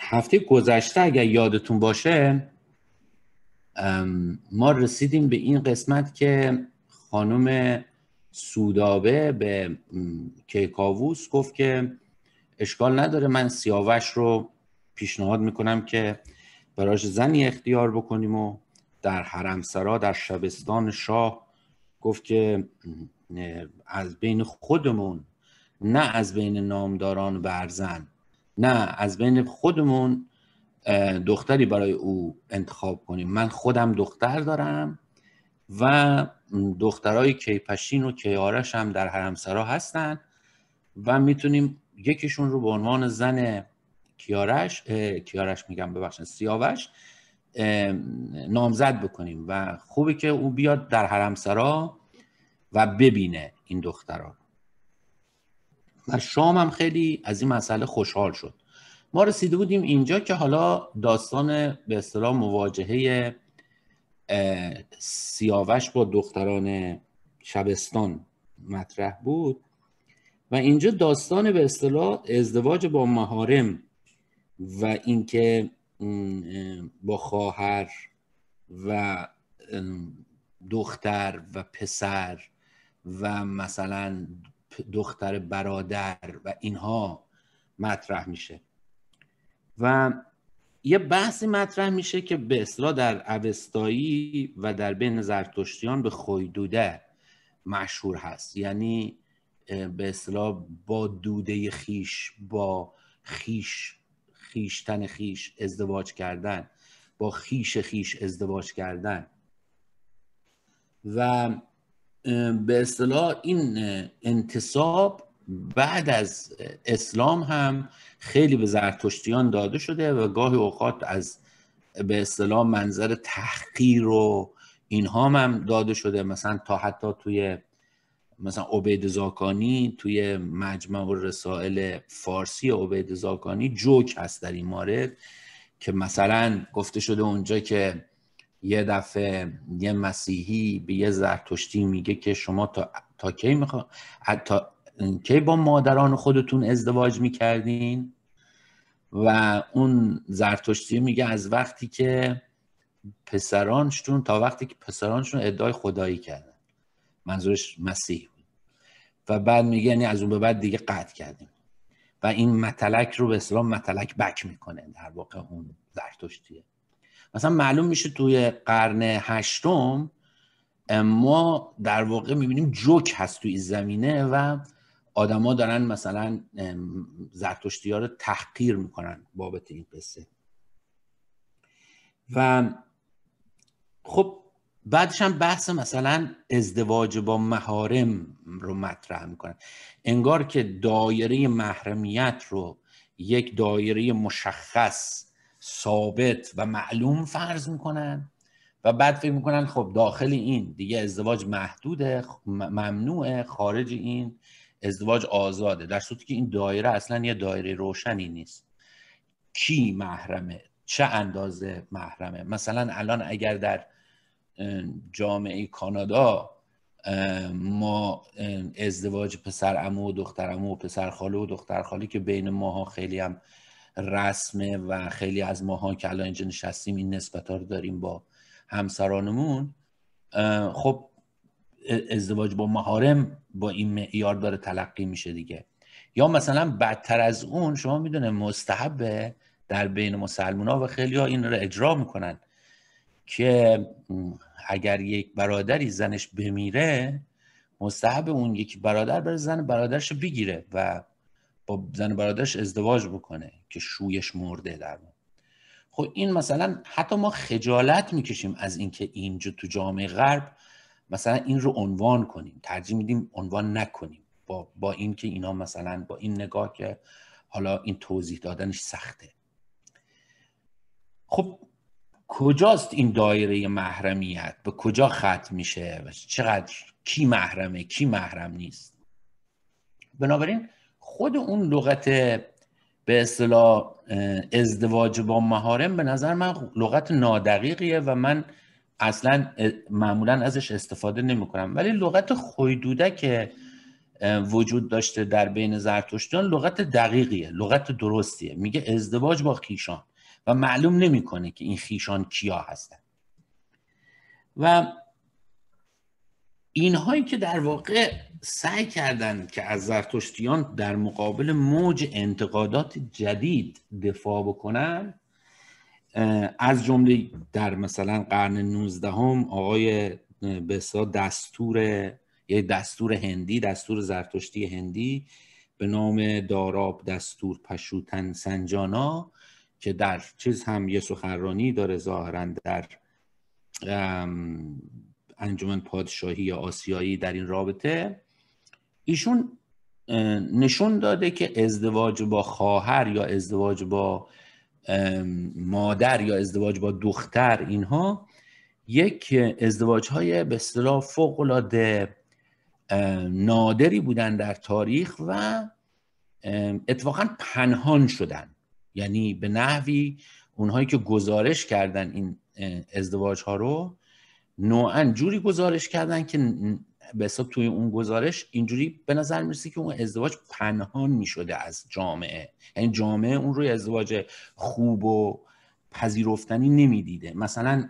هفته گذشته اگر یادتون باشه ما رسیدیم به این قسمت که خانم سودابه به کیکاووس گفت که اشکال نداره من سیاوش رو پیشنهاد میکنم که براش زنی اختیار بکنیم و در حرمسرا در شبستان شاه گفت که از بین خودمون نه از بین نامداران برزن نه از بین خودمون دختری برای او انتخاب کنیم من خودم دختر دارم و دخترای کیپشین و کیارش هم در حرمسرا هستن و میتونیم یکیشون رو به عنوان زن کیارش کیارش میگم ببخشید سیاوش نامزد بکنیم و خوبه که او بیاد در حرمسرا و ببینه این دخترها و شام هم خیلی از این مسئله خوشحال شد ما رسیده بودیم اینجا که حالا داستان به اصطلاح مواجهه سیاوش با دختران شبستان مطرح بود و اینجا داستان به اصطلاح ازدواج با مهارم و اینکه با خواهر و دختر و پسر و مثلا دختر برادر و اینها مطرح میشه و یه بحثی مطرح میشه که به اصطلاح در اوستایی و در بین زرتشتیان به خویدوده مشهور هست یعنی به اصطلاح با دوده خیش با خیش خیشتن خیش ازدواج کردن با خیش خیش ازدواج کردن و به اصطلاح این انتصاب بعد از اسلام هم خیلی به زرتشتیان داده شده و گاهی اوقات از به اصطلاح منظر تحقیر و اینها هم داده شده مثلا تا حتی توی مثلا عبید زاکانی توی مجمع و رسائل فارسی عبید زاکانی جوک هست در این مورد که مثلا گفته شده اونجا که یه دفعه یه مسیحی به یه زرتشتی میگه که شما تا, تا کی میخوا... تا کی با مادران خودتون ازدواج میکردین و اون زرتشتی میگه از وقتی که پسرانشون تا وقتی که پسرانشون ادعای خدایی کردن منظورش مسیح بود و بعد میگه یعنی از اون به بعد دیگه قطع کردیم و این متلک رو به اسلام متلک بک میکنه در واقع اون زرتشتیه مثلا معلوم میشه توی قرن هشتم ما در واقع میبینیم جوک هست توی زمینه و آدما دارن مثلا زرتشتی ها رو تحقیر میکنن بابت این قصه و خب بعدش هم بحث مثلا ازدواج با محارم رو مطرح میکنن انگار که دایره محرمیت رو یک دایره مشخص ثابت و معلوم فرض میکنن و بعد فکر میکنن خب داخل این دیگه ازدواج محدوده خب ممنوعه خارج این ازدواج آزاده در صورتی که این دایره اصلا یه دایره روشنی نیست کی محرمه چه اندازه محرمه مثلا الان اگر در جامعه کانادا ما ازدواج پسر امو و دختر امو و پسر خاله و دختر خالی که بین ماها خیلی هم رسمه و خیلی از ماها که الان اینجا نشستیم این نسبت ها رو داریم با همسرانمون خب ازدواج با مهارم با این معیار داره تلقی میشه دیگه یا مثلا بدتر از اون شما میدونه مستحبه در بین مسلمان ها و خیلی ها این رو اجرا میکنن که اگر یک برادری زنش بمیره مستحب اون یکی برادر بر زن برادرش بگیره و با زن برادرش ازدواج بکنه که شویش مرده در خب این مثلا حتی ما خجالت میکشیم از اینکه اینجا تو جامعه غرب مثلا این رو عنوان کنیم ترجیح میدیم عنوان نکنیم با, با این که اینا مثلا با این نگاه که حالا این توضیح دادنش سخته خب کجاست این دایره محرمیت به کجا ختم میشه چقدر کی محرمه کی محرم نیست بنابراین خود اون لغت به اصطلاح ازدواج با مهارم به نظر من لغت نادقیقیه و من اصلا معمولا ازش استفاده نمیکنم ولی لغت خویدوده که وجود داشته در بین زرتشتیان لغت دقیقیه لغت درستیه میگه ازدواج با خیشان و معلوم نمیکنه که این خیشان کیا هستن و اینهایی که در واقع سعی کردند که از زرتشتیان در مقابل موج انتقادات جدید دفاع بکنن از جمله در مثلا قرن 19 هم آقای بسا دستور یک یعنی دستور هندی دستور زرتشتی هندی به نام داراب دستور پشوتن سنجانا که در چیز هم یه سخنرانی داره ظاهرا در انجمن پادشاهی یا آسیایی در این رابطه ایشون نشون داده که ازدواج با خواهر یا ازدواج با مادر یا ازدواج با دختر اینها یک ازدواج های به اصطلاح فوق العاده نادری بودن در تاریخ و اتفاقا پنهان شدن یعنی به نحوی اونهایی که گزارش کردن این ازدواج ها رو نوعا جوری گزارش کردن که به حساب توی اون گزارش اینجوری به نظر میرسه که اون ازدواج پنهان میشده از جامعه یعنی جامعه اون روی ازدواج خوب و پذیرفتنی نمیدیده مثلا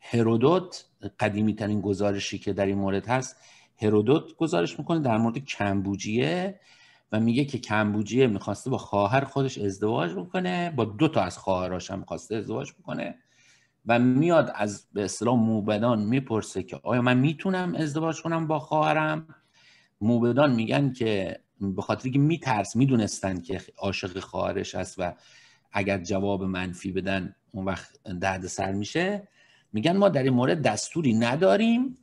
هرودوت قدیمی ترین گزارشی که در این مورد هست هرودوت گزارش میکنه در مورد کمبوجیه و میگه که کمبوجیه میخواسته با خواهر خودش ازدواج بکنه با دو تا از هم میخواسته ازدواج بکنه و میاد از به اصطلاح موبدان میپرسه که آیا من میتونم ازدواج کنم با خواهرم موبدان میگن که به خاطر که میترس میدونستن که عاشق خواهرش است و اگر جواب منفی بدن اون وقت درد سر میشه میگن ما در این مورد دستوری نداریم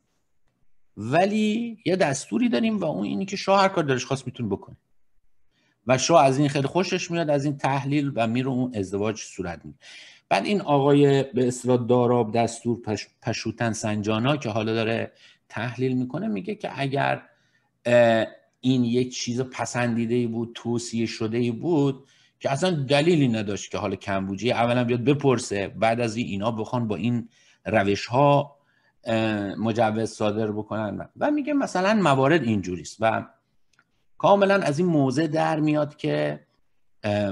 ولی یه دستوری داریم و اون اینی که شاه کار دارش خواست میتونه بکنه و شو از این خیلی خوشش میاد از این تحلیل و میره اون ازدواج صورت میگیره بعد این آقای به اصطلاح داراب دستور پش، پشوتن سنجانا که حالا داره تحلیل میکنه میگه که اگر این یک چیز پسندیده ای بود توصیه شده ای بود که اصلا دلیلی نداشت که حالا کمبوجی اولا بیاد بپرسه بعد از اینا بخوان با این روش ها مجوز صادر بکنن و میگه مثلا موارد اینجوریست و کاملا از این موضع در میاد که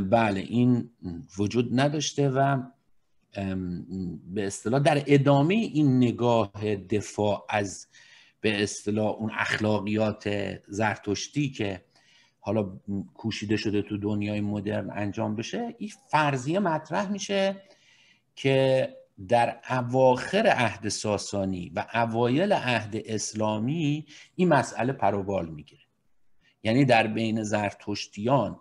بله این وجود نداشته و به اصطلاح در ادامه این نگاه دفاع از به اصطلاح اون اخلاقیات زرتشتی که حالا کوشیده شده تو دنیای مدرن انجام بشه این فرضیه مطرح میشه که در اواخر عهد ساسانی و اوایل عهد اسلامی این مسئله پروبال میگیره یعنی در بین زرتشتیان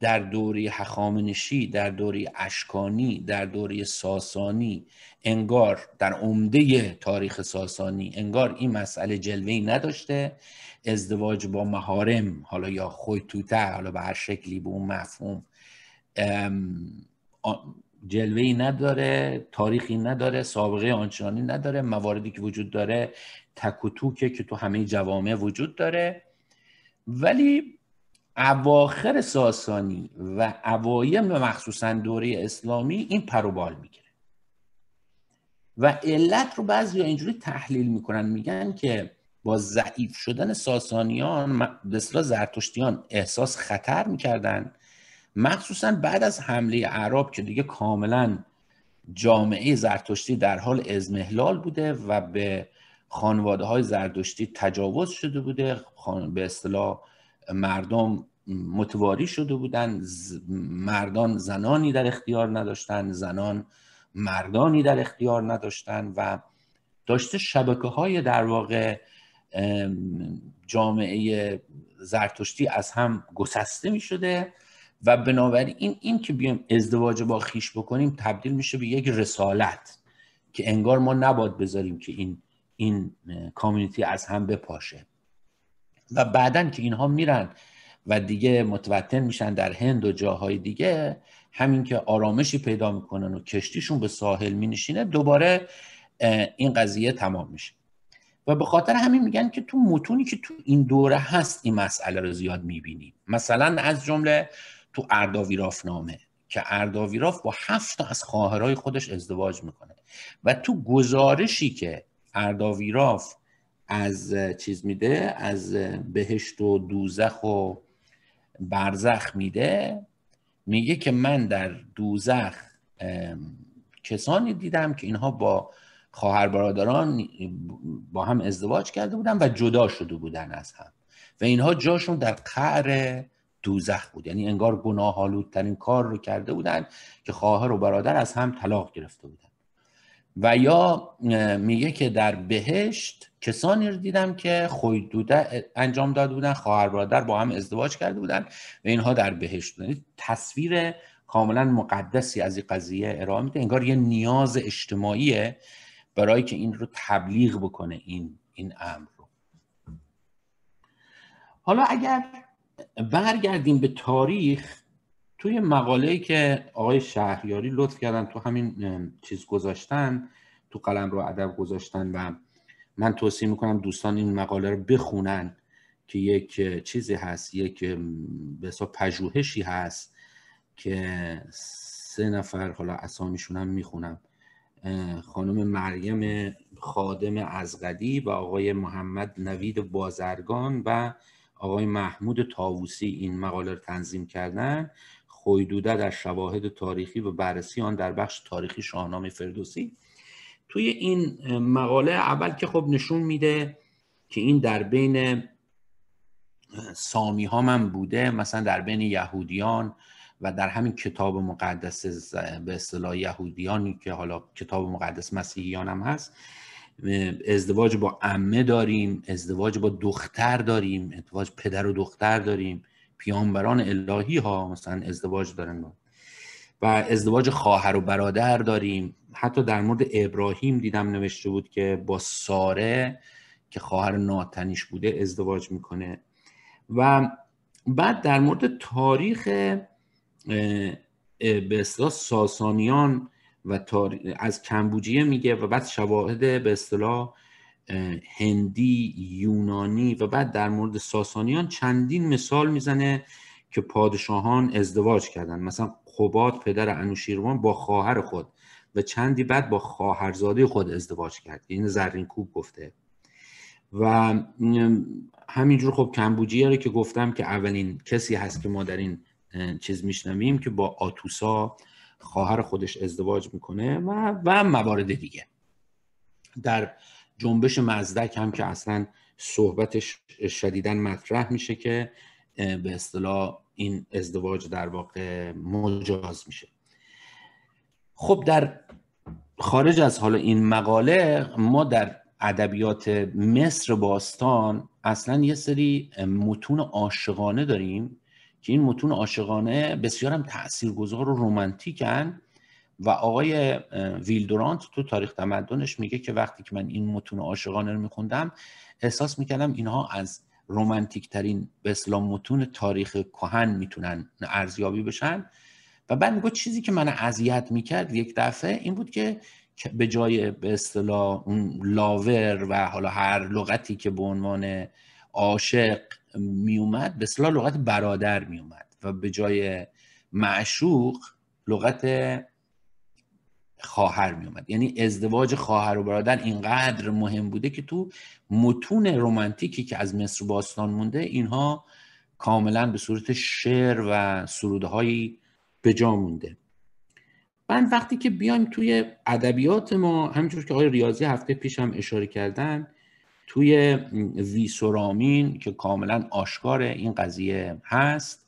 در دوری حخامنشی در دوری اشکانی در دوری ساسانی انگار در عمده تاریخ ساسانی انگار این مسئله جلوه نداشته ازدواج با مهارم حالا یا توته حالا به هر شکلی به اون مفهوم جلوه نداره تاریخی نداره سابقه آنچنانی نداره مواردی که وجود داره تکوتوکه که تو همه جوامع وجود داره ولی اواخر ساسانی و اوایم مخصوصا دوره اسلامی این پروبال میگیره و علت رو بعضی اینجوری تحلیل میکنن میگن که با ضعیف شدن ساسانیان به زرتشتیان احساس خطر میکردن مخصوصا بعد از حمله عرب که دیگه کاملا جامعه زرتشتی در حال ازمهلال بوده و به خانواده های زرتشتی تجاوز شده بوده به اصطلاح مردم متواری شده بودن مردان زنانی در اختیار نداشتن زنان مردانی در اختیار نداشتن و داشته شبکه های در واقع جامعه زرتشتی از هم گسسته می شده و بنابراین این, این که بیایم ازدواج با خیش بکنیم تبدیل میشه به یک رسالت که انگار ما نباد بذاریم که این این کامیونیتی از هم بپاشه و بعدا که اینها میرن و دیگه متوطن میشن در هند و جاهای دیگه همین که آرامشی پیدا میکنن و کشتیشون به ساحل مینشینه دوباره این قضیه تمام میشه و به خاطر همین میگن که تو متونی که تو این دوره هست این مسئله رو زیاد میبینیم مثلا از جمله تو ارداویراف نامه که ارداویراف با هفت از خواهرای خودش ازدواج میکنه و تو گزارشی که ارداویراف از چیز میده از بهشت و دوزخ و برزخ میده میگه که من در دوزخ کسانی دیدم که اینها با خواهر برادران با هم ازدواج کرده بودن و جدا شده بودن از هم و اینها جاشون در قعر دوزخ بود یعنی انگار گناه ترین کار رو کرده بودن که خواهر و برادر از هم طلاق گرفته بودن و یا میگه که در بهشت کسانی رو دیدم که خویدوده دوده انجام داده بودن خواهر برادر با هم ازدواج کرده بودن و اینها در بهشت بودن تصویر کاملا مقدسی از این قضیه ارائه میده انگار یه نیاز اجتماعیه برای که این رو تبلیغ بکنه این این امر رو حالا اگر برگردیم به تاریخ توی مقاله‌ای که آقای شهریاری لطف کردن تو همین چیز گذاشتن تو قلم رو ادب گذاشتن و من توصیه میکنم دوستان این مقاله رو بخونن که یک چیزی هست یک به پژوهشی هست که سه نفر حالا اسامیشون هم میخونم خانم مریم خادم ازغدی و آقای محمد نوید بازرگان و آقای محمود تاووسی این مقاله رو تنظیم کردن هویدوده در شواهد تاریخی و بررسی آن در بخش تاریخی شاهنامه فردوسی توی این مقاله اول که خب نشون میده که این در بین سامی ها من بوده مثلا در بین یهودیان و در همین کتاب مقدس به اصطلاح یهودیانی که حالا کتاب مقدس مسیحیان هم هست ازدواج با عمه داریم ازدواج با دختر داریم ازدواج پدر و دختر داریم پیامبران الهی ها مثلا ازدواج دارن و ازدواج خواهر و برادر داریم حتی در مورد ابراهیم دیدم نوشته بود که با ساره که خواهر ناتنیش بوده ازدواج میکنه و بعد در مورد تاریخ به اصطلاح ساسانیان و از کمبوجیه میگه و بعد شواهد به اصطلاح هندی یونانی و بعد در مورد ساسانیان چندین مثال میزنه که پادشاهان ازدواج کردن مثلا قباد پدر انوشیروان با خواهر خود و چندی بعد با خواهرزاده خود ازدواج کرد این یعنی زرین کوب گفته و همینجور خب کمبوجیه رو که گفتم که اولین کسی هست که ما در این چیز میشنویم که با آتوسا خواهر خودش ازدواج میکنه و, و موارد دیگه در جنبش مزدک هم که اصلا صحبتش شدیدن مطرح میشه که به اصطلاح این ازدواج در واقع مجاز میشه خب در خارج از حالا این مقاله ما در ادبیات مصر باستان اصلا یه سری متون عاشقانه داریم که این متون عاشقانه بسیار هم تاثیرگذار و رمانتیکن و آقای ویلدورانت تو تاریخ تمدنش میگه که وقتی که من این متون عاشقانه رو میخوندم احساس میکردم اینها از رومانتیک ترین به اسلام متون تاریخ کهن میتونن ارزیابی بشن و بعد میگه چیزی که من اذیت میکرد یک دفعه این بود که به جای به اصطلاح لاور و حالا هر لغتی که به عنوان عاشق میومد به اصطلاح لغت برادر میومد و به جای معشوق لغت خواهر می اومد یعنی ازدواج خواهر و برادر اینقدر مهم بوده که تو متون رمانتیکی که از مصر باستان مونده اینها کاملا به صورت شعر و سرودهایی به جا مونده من وقتی که بیایم توی ادبیات ما همینجور که آقای ریاضی هفته پیش هم اشاره کردن توی ویسورامین که کاملا آشکار این قضیه هست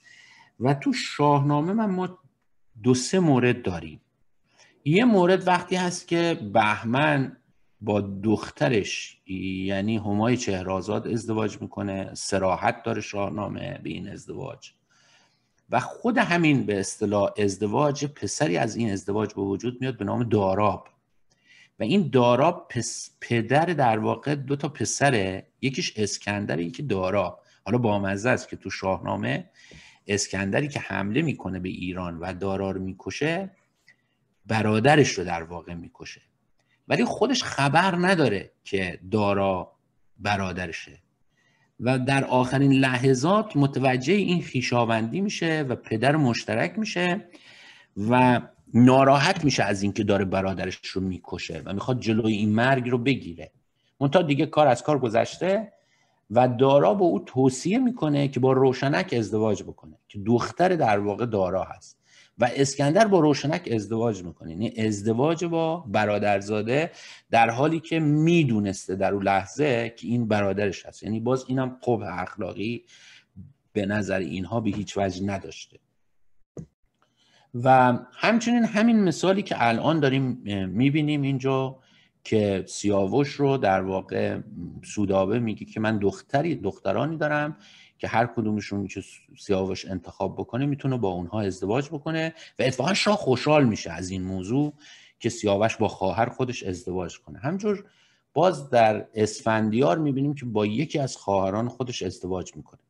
و تو شاهنامه من ما دو سه مورد داریم یه مورد وقتی هست که بهمن با دخترش یعنی همای چهرازاد ازدواج میکنه سراحت داره شاهنامه به این ازدواج و خود همین به اصطلاح ازدواج پسری از این ازدواج به وجود میاد به نام داراب و این داراب پدر در واقع دو تا پسره یکیش اسکندر یکی داراب حالا بامزه است که تو شاهنامه اسکندری که حمله میکنه به ایران و دارا میکشه برادرش رو در واقع میکشه ولی خودش خبر نداره که دارا برادرشه و در آخرین لحظات متوجه این خیشاوندی میشه و پدر مشترک میشه و ناراحت میشه از اینکه داره برادرش رو میکشه و میخواد جلوی این مرگ رو بگیره منتها دیگه کار از کار گذشته و دارا به او توصیه میکنه که با روشنک ازدواج بکنه که دختر در واقع دارا هست و اسکندر با روشنک ازدواج میکنه یعنی ازدواج با برادرزاده در حالی که میدونسته در اون لحظه که این برادرش هست یعنی باز اینم قبه اخلاقی به نظر اینها به هیچ وجه نداشته و همچنین همین مثالی که الان داریم میبینیم اینجا که سیاوش رو در واقع سودابه میگه که من دختری دخترانی دارم که هر کدومشون که سیاوش انتخاب بکنه میتونه با اونها ازدواج بکنه و اتفاقا شاه خوشحال میشه از این موضوع که سیاوش با خواهر خودش ازدواج کنه همجور باز در اسفندیار میبینیم که با یکی از خواهران خودش ازدواج میکنه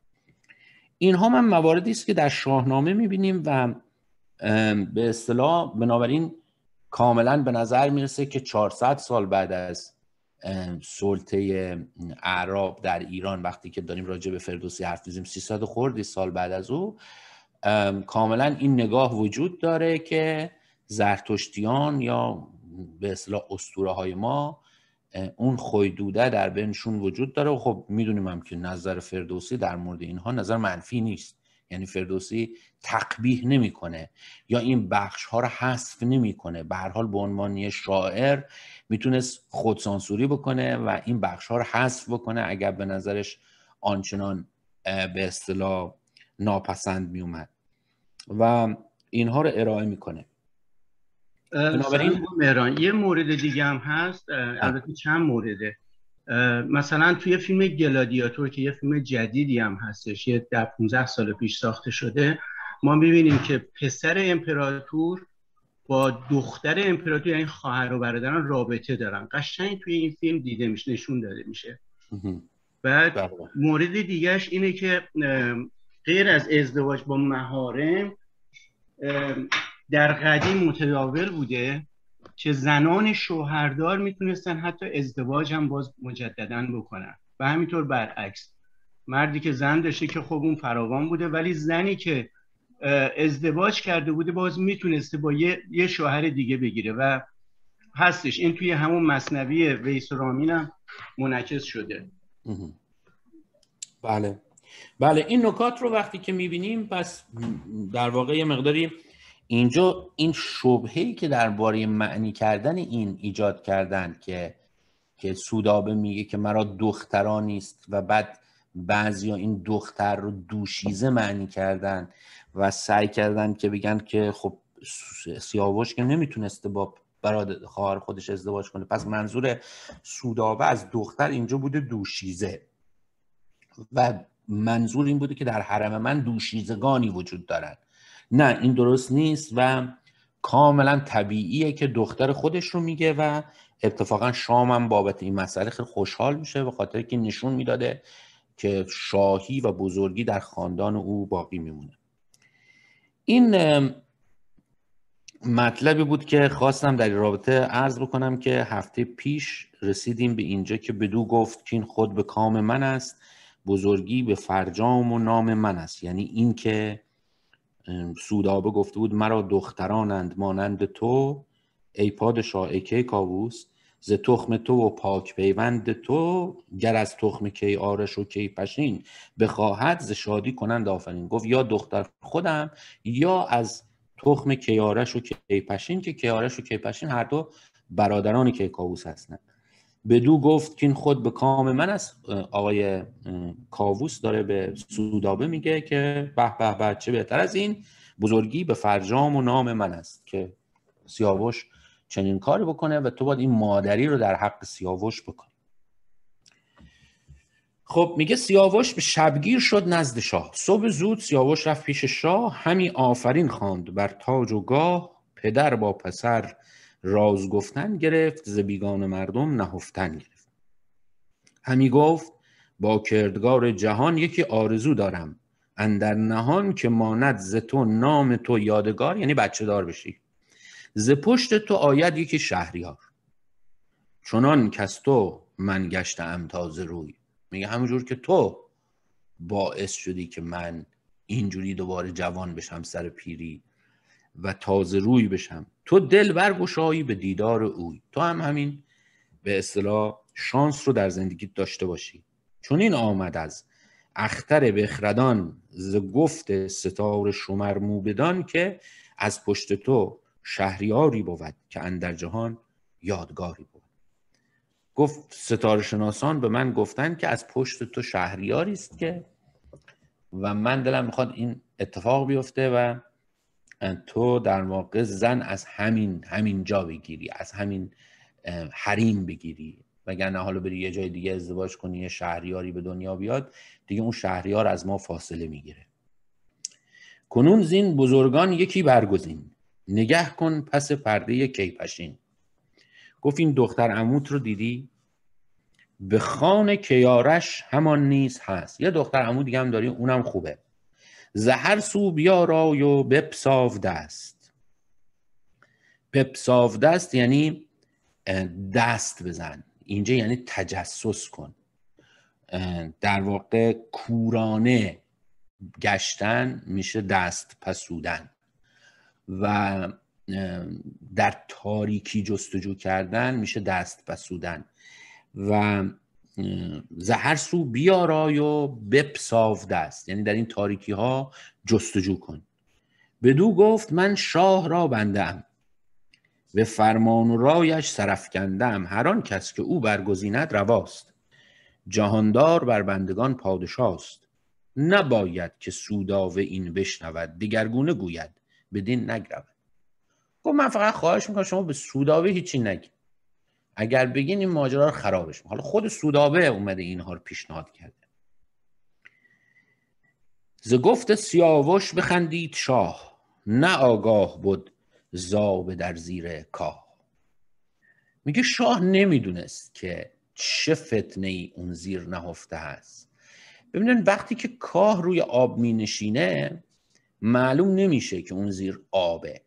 اینها من مواردی است که در شاهنامه میبینیم و به اصطلاح بنابراین کاملا به نظر میرسه که 400 سال بعد از سلطه عرب در ایران وقتی که داریم راجع به فردوسی حرف میزیم 300 خوردی سال بعد از او کاملا این نگاه وجود داره که زرتشتیان یا به اصطلاح اسطوره های ما اون خویدوده در بینشون وجود داره و خب میدونیم هم که نظر فردوسی در مورد اینها نظر منفی نیست یعنی فردوسی تقبیح نمیکنه یا این بخش ها رو حذف نمیکنه به حال به عنوان شاعر میتونست خودسانسوری بکنه و این بخش ها رو حذف بکنه اگر به نظرش آنچنان به اصطلاح ناپسند میومد و اینها رو ارائه میکنه بنابراین مهران یه مورد دیگه هم هست بله. البته چند مورده مثلا توی فیلم گلادیاتور که یه فیلم جدیدی هم هستش یه در 15 سال پیش ساخته شده ما میبینیم که پسر امپراتور با دختر امپراتور یعنی خواهر و برادران رابطه دارن قشنگ توی این فیلم دیده میشه نشون داده میشه بعد بله. مورد دیگهش اینه که غیر از ازدواج با مهارم در قدیم متداول بوده که زنان شوهردار میتونستن حتی ازدواج هم باز مجددا بکنن و همینطور برعکس مردی که زن داشته که خب اون فراوان بوده ولی زنی که ازدواج کرده بوده باز میتونسته با یه, شوهر دیگه بگیره و هستش این توی همون مصنوی ویس رامین هم منعکس شده بله بله این نکات رو وقتی که میبینیم پس در واقع یه مقداری اینجا این شبهه‌ای که درباره معنی کردن این ایجاد کردن که که سودابه میگه که مرا دخترانیست نیست و بعد بعضیا این دختر رو دوشیزه معنی کردن و سعی کردن که بگن که خب سیاوش که نمیتونسته با برادر خواهر خودش ازدواج کنه پس منظور سوداوه از دختر اینجا بوده دوشیزه و منظور این بوده که در حرم من دوشیزگانی وجود دارن نه این درست نیست و کاملا طبیعیه که دختر خودش رو میگه و اتفاقا شام هم بابت این مسئله خیلی خوشحال میشه به خاطر که نشون میداده که شاهی و بزرگی در خاندان او باقی میمونه این مطلبی بود که خواستم در رابطه عرض بکنم که هفته پیش رسیدیم به اینجا که بدو گفت که این خود به کام من است بزرگی به فرجام و نام من است یعنی این که سودابه گفته بود مرا دخترانند مانند تو ای پادشاه ای کاووس ز تخم تو و پاک پیوند تو گر از تخم کی آرش و کی پشین بخواهد ز شادی کنند آفرین گفت یا دختر خودم یا از تخم آرش و کیپشین که آرش و کیپشین هر دو برادران کاووس هستند بدو گفت که این خود به کام من است آقای کاووس داره به سودابه میگه که به به به چه بهتر از این بزرگی به فرجام و نام من است که سیاوش چنین کاری بکنه و تو باید این مادری رو در حق سیاوش بکنی خب میگه سیاوش به شبگیر شد نزد شاه صبح زود سیاوش رفت پیش شاه همی آفرین خواند بر تاج و گاه پدر با پسر راز گفتن گرفت ز بیگان مردم نهفتن گرفت همی گفت با کردگار جهان یکی آرزو دارم اندر نهان که ماند ز تو نام تو یادگار یعنی بچه دار بشی ز پشت تو آید یکی شهریار چنان کس تو من گشتم تازه روی میگه همونجور که تو باعث شدی که من اینجوری دوباره جوان بشم سر پیری و تازه روی بشم تو دل برگشایی به دیدار اوی تو هم همین به اصطلاح شانس رو در زندگی داشته باشی چون این آمد از اختر بخردان ز گفت ستار شمر موبدان که از پشت تو شهریاری بود که اندر جهان یادگاری بود گفت ستاره شناسان به من گفتن که از پشت تو شهریاری است که و من دلم میخواد این اتفاق بیفته و تو در واقع زن از همین همین جا بگیری از همین حریم بگیری وگرنه حالا بری یه جای دیگه ازدواج کنی یه شهریاری به دنیا بیاد دیگه اون شهریار از ما فاصله میگیره کنون زین بزرگان یکی برگزین نگه کن پس پرده کیپشین گفت این دختر عموت رو دیدی به خان کیارش همان نیز هست یه دختر عمو دیگه هم داری اونم خوبه زهر سو را و دست بپساو دست یعنی دست بزن اینجا یعنی تجسس کن در واقع کورانه گشتن میشه دست پسودن و در تاریکی جستجو کردن میشه دست بسودن و زهر سو بیارای و بپساف دست یعنی در این تاریکی ها جستجو کن بدو گفت من شاه را بندم به فرمان و رایش سرفکندم هر آن کس که او برگزیند رواست جهاندار بر بندگان پادشاست نباید که سوداو این بشنود دیگرگونه گوید بدین نگرم گفت من فقط خواهش میکنم شما به سودابه هیچی نگید اگر بگین این ماجرا رو خرابش حالا خود سودابه اومده اینها رو پیشنهاد کرده ز گفت سیاوش بخندید شاه نه آگاه بود زابه در زیر کاه میگه شاه نمیدونست که چه فتنه ای اون زیر نهفته هست ببینن وقتی که کاه روی آب می نشینه معلوم نمیشه که اون زیر آبه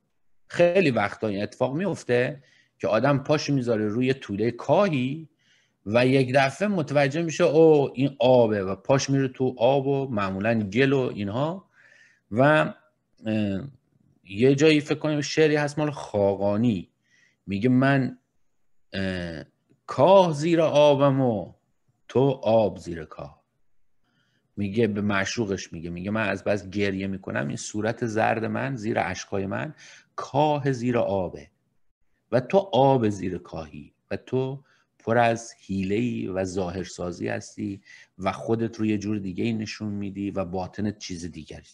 خیلی وقتا این اتفاق میفته که آدم پاش میذاره روی توله کاهی و یک دفعه متوجه میشه او این آبه و پاش میره تو آب و معمولا گل و اینها و یه جایی فکر کنیم شعری هست مال خاقانی میگه من کاه زیر آبم و تو آب زیر کاه میگه به معشوقش میگه میگه من از بس گریه میکنم این صورت زرد من زیر اشکای من کاه زیر آبه و تو آب زیر کاهی و تو پر از حیله و ظاهرسازی هستی و خودت رو یه جور دیگه نشون میدی و باطنت چیز دیگری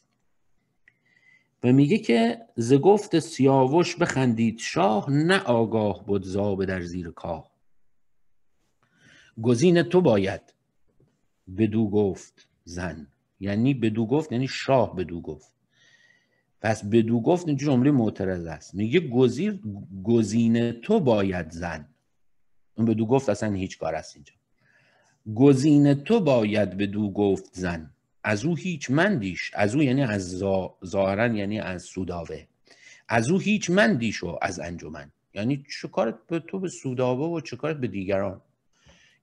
و میگه که ز گفت سیاوش بخندید شاه نه آگاه بود زابه در زیر کاه گزین تو باید بدو گفت زن یعنی بدو گفت یعنی شاه بدو گفت پس بدو گفت این جمله معترض است میگه گزیر گزینه تو باید زن اون بدو گفت اصلا هیچ کار است اینجا گزینه تو باید بدو گفت زن از او هیچ مندیش از او یعنی از ظاهرا یعنی از سوداوه از او هیچ مندیش از انجمن یعنی چه کارت به تو به سوداوه و چه کارت به دیگران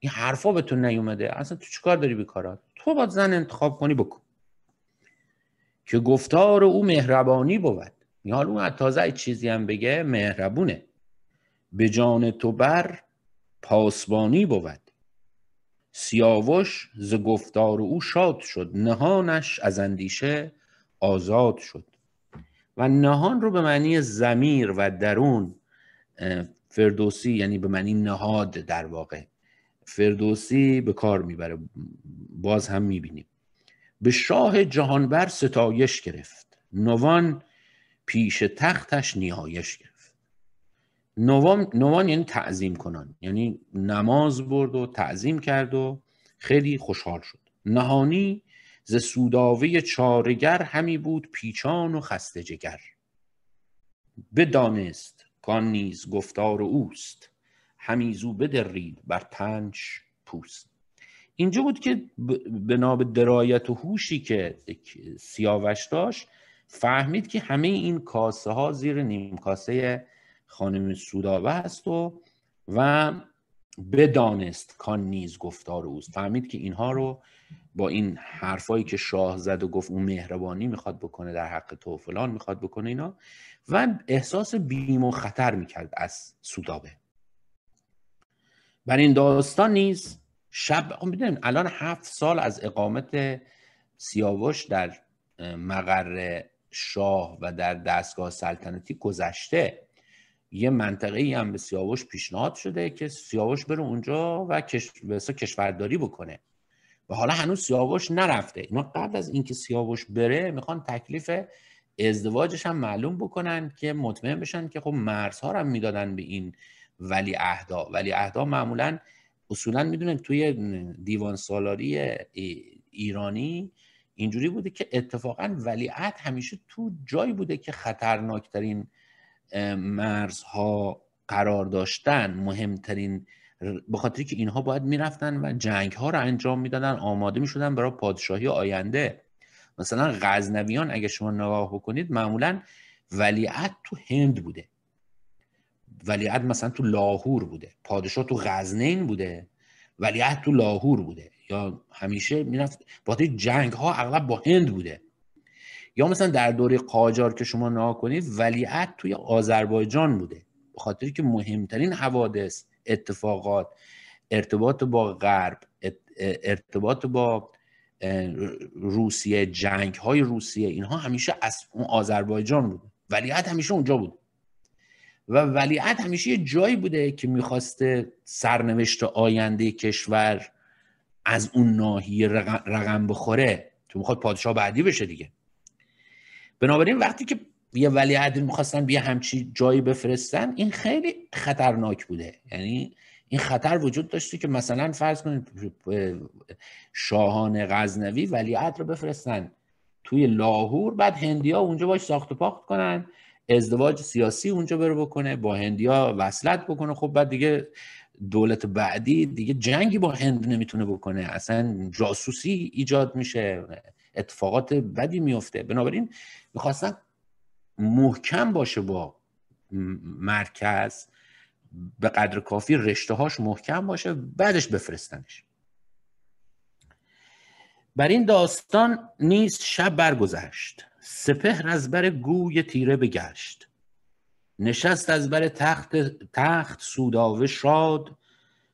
این حرفا به تو نیومده اصلا تو چیکار داری بیکارات تو باید زن انتخاب کنی بکن که گفتار او مهربانی بود یا یعنی حالا اون تازه چیزی هم بگه مهربونه به جان تو بر پاسبانی بود سیاوش ز گفتار او شاد شد نهانش از اندیشه آزاد شد و نهان رو به معنی زمیر و درون فردوسی یعنی به معنی نهاد در واقع فردوسی به کار میبره باز هم میبینیم به شاه جهانبر ستایش گرفت نوان پیش تختش نیایش گرفت نوان, نوان یعنی تعظیم کنن یعنی نماز برد و تعظیم کرد و خیلی خوشحال شد نهانی ز سوداوی چارگر همی بود پیچان و خسته جگر بدانست کان نیز گفتار اوست همیزو بدرید بر تنج پوست اینجا بود که به درایت و هوشی که سیاوش داشت فهمید که همه این کاسه ها زیر نیم کاسه خانم سودابه است و و بدانست کان نیز گفتار اوست فهمید که اینها رو با این حرفایی که شاه زد و گفت اون مهربانی میخواد بکنه در حق تو فلان میخواد بکنه اینا و احساس بیم و خطر میکرد از سودابه بر این داستان نیست شب خب الان هفت سال از اقامت سیاوش در مقر شاه و در دستگاه سلطنتی گذشته یه منطقه ای هم به سیاوش پیشنهاد شده که سیاوش بره اونجا و کشورداری بکنه و حالا هنوز سیاوش نرفته اینا قبل از اینکه سیاوش بره میخوان تکلیف ازدواجش هم معلوم بکنن که مطمئن بشن که خب مرزها هم میدادن به این ولی اهدا ولی اهدا معمولا اصولا میدونن توی دیوان سالاری ایرانی اینجوری بوده که اتفاقا ولیعت همیشه تو جایی بوده که خطرناکترین مرزها قرار داشتن مهمترین به که اینها باید میرفتن و جنگ ها رو انجام میدادن آماده میشدن برای پادشاهی آینده مثلا غزنویان اگه شما نگاه بکنید معمولا ولیعت تو هند بوده ولیعت مثلا تو لاهور بوده پادشاه تو غزنین بوده ولیعت تو لاهور بوده یا همیشه میرفت جنگ ها اغلب با هند بوده یا مثلا در دوره قاجار که شما نها کنید ولیعت توی آذربایجان بوده به خاطر که مهمترین حوادث اتفاقات ارتباط با غرب ارتباط با روسیه جنگ های روسیه اینها همیشه از اون آذربایجان بوده ولیعت همیشه اونجا بود و ولیعت همیشه یه جایی بوده که میخواسته سرنوشت آینده کشور از اون ناحیه رقم بخوره تو میخواد پادشاه بعدی بشه دیگه بنابراین وقتی که یه ولیعت میخواستن بیا همچی جایی بفرستن این خیلی خطرناک بوده یعنی این خطر وجود داشته که مثلا فرض کنید شاهان غزنوی ولیعت رو بفرستن توی لاهور بعد هندیا اونجا باش ساخت و پاخت کنن ازدواج سیاسی اونجا بره بکنه با هندیا وصلت بکنه خب بعد دیگه دولت بعدی دیگه جنگی با هند نمیتونه بکنه اصلا جاسوسی ایجاد میشه اتفاقات بدی میفته بنابراین میخواستن محکم باشه با مرکز به قدر کافی رشته هاش محکم باشه بعدش بفرستنش بر این داستان نیست شب برگذشت سپهر از بر گوی تیره بگشت نشست از بر تخت تخت سوداوه شاد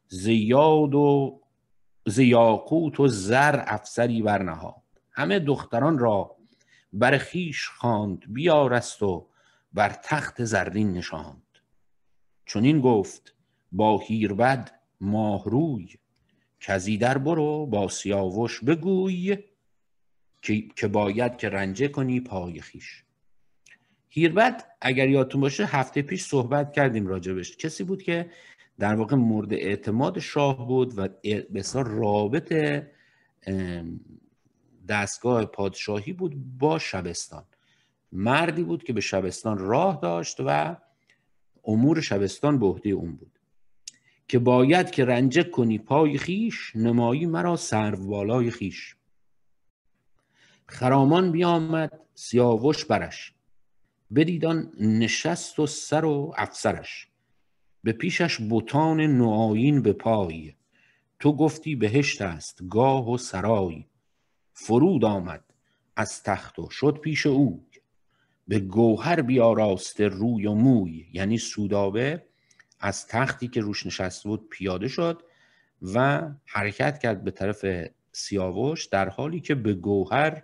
زیاد و زیاقوت و زر افسری برنهاد همه دختران را بر خیش خواند بیارست و بر تخت زرین نشاند این گفت با هیربد ماهروی کزیدر برو با سیاوش بگوی که باید که رنجه کنی پای خیش هیربت اگر یادتون باشه هفته پیش صحبت کردیم راجبش کسی بود که در واقع مورد اعتماد شاه بود و بسیار رابط دستگاه پادشاهی بود با شبستان مردی بود که به شبستان راه داشت و امور شبستان به عهده اون بود که باید که رنجه کنی پای خیش نمایی مرا سرو بالای خیش خرامان بیامد سیاوش برش بدیدان نشست و سر و افسرش به پیشش بوتان نوآیین به پای تو گفتی بهشت است گاه و سرای فرود آمد از تخت و شد پیش او به گوهر بیاراسته روی و موی یعنی سودابه از تختی که روش نشست بود پیاده شد و حرکت کرد به طرف سیاوش در حالی که به گوهر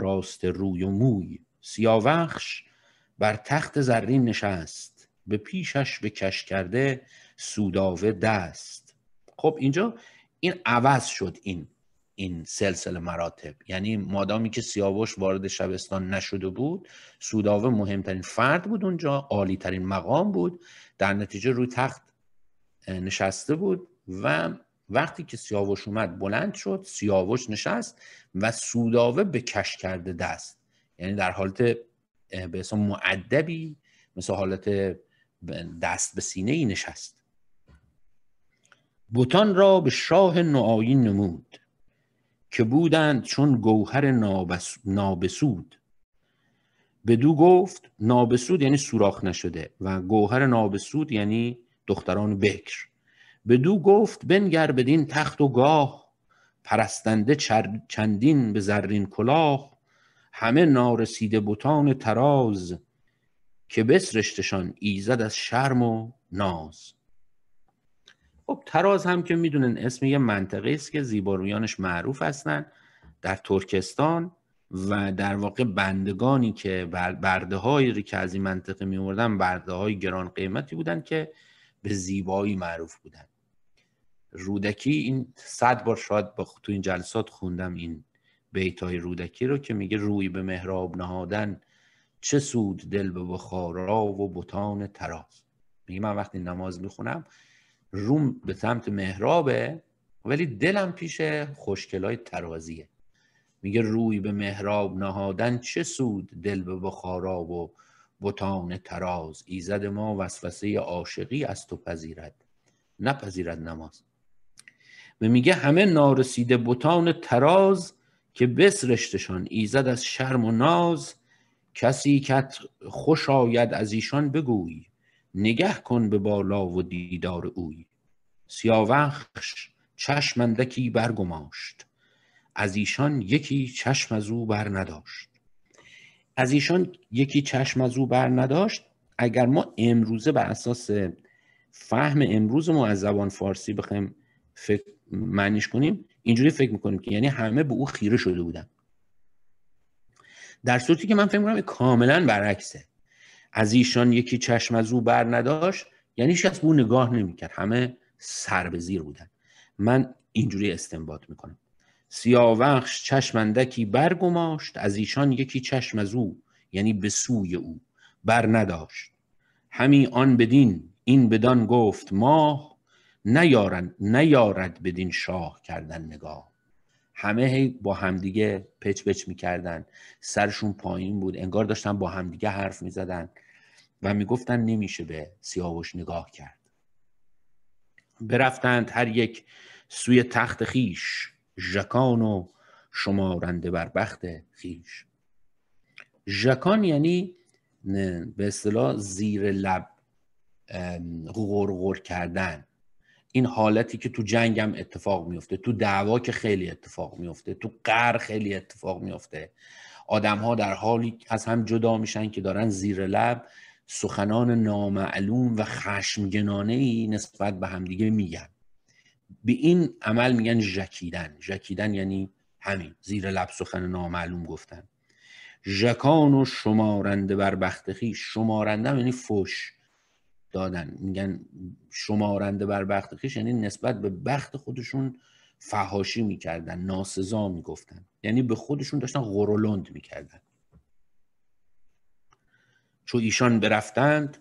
راست روی و موی سیاوخش بر تخت زرین نشست به پیشش به کش کرده سوداوه دست خب اینجا این عوض شد این این سلسله مراتب یعنی مادامی که سیاوش وارد شبستان نشده بود سوداوه مهمترین فرد بود اونجا عالی ترین مقام بود در نتیجه روی تخت نشسته بود و وقتی که سیاوش اومد بلند شد سیاوش نشست و سوداوه به کش کرده دست یعنی در حالت به اسم معدبی مثل حالت دست به سینه ای نشست بوتان را به شاه نوآیین نمود که بودند چون گوهر نابس... نابسود دو گفت نابسود یعنی سوراخ نشده و گوهر نابسود یعنی دختران بکر به دو گفت بنگر بدین تخت و گاه پرستنده چندین به زرین کلاه همه نارسیده بوتان تراز که بسرشتشان ایزد از شرم و ناز خب تراز هم که میدونن اسم یه منطقه است که زیبارویانش معروف هستن در ترکستان و در واقع بندگانی که برده هایی که از این منطقه میوردن برده های گران قیمتی بودن که به زیبایی معروف بودن رودکی این صد بار شاید با تو این جلسات خوندم این بیت های رودکی رو که میگه روی به مهراب نهادن چه سود دل به بخارا و بتان تراز میگه من وقتی نماز میخونم روم به سمت مهرابه ولی دلم پیش خوشکلای ترازیه میگه روی به مهراب نهادن چه سود دل به بخارا و بتان تراز ایزد ما وسوسه عاشقی از تو پذیرد نپذیرد نماز میگه همه نارسیده بتان تراز که بسرشتشان ایزد از شرم و ناز کسی که خوش آید از ایشان بگوی نگه کن به بالا و دیدار اوی سیاوخش چشم اندکی برگماشت از ایشان یکی چشم از او بر نداشت از ایشان یکی چشم از او بر نداشت اگر ما امروزه به اساس فهم امروز ما از زبان فارسی بخوایم فکر معنیش کنیم اینجوری فکر میکنیم که یعنی همه به او خیره شده بودن در صورتی که من فکر میکنم کاملا برعکسه از ایشان یکی چشم از او بر نداشت یعنی هیچ به او نگاه نمیکرد همه سر به زیر بودن من اینجوری استنباط میکنم سیاوخش چشمندکی برگماشت از ایشان یکی چشم از او یعنی به سوی او بر نداشت همی آن بدین این بدان گفت ماه نیارن نیارد بدین شاه کردن نگاه همه هی با همدیگه پچ پچ میکردن سرشون پایین بود انگار داشتن با همدیگه حرف میزدن و میگفتن نمیشه به سیاوش نگاه کرد برفتند هر یک سوی تخت خیش ژکان و شمارنده بر بخت خیش ژکان یعنی به اصطلاح زیر لب غرغر کردن این حالتی که تو جنگ هم اتفاق میفته تو دعوا که خیلی اتفاق میفته تو قر خیلی اتفاق میفته آدم ها در حالی از هم جدا میشن که دارن زیر لب سخنان نامعلوم و خشمگنانه ای نسبت به همدیگه میگن به این عمل میگن ژکیدن ژکیدن یعنی همین زیر لب سخن نامعلوم گفتن ژکان و شمارنده بر بختخی شمارنده یعنی فش دادن میگن شمارنده بر بخت خیش یعنی نسبت به بخت خودشون فهاشی میکردن ناسزا میگفتن یعنی به خودشون داشتن غرولند میکردن چو ایشان برفتند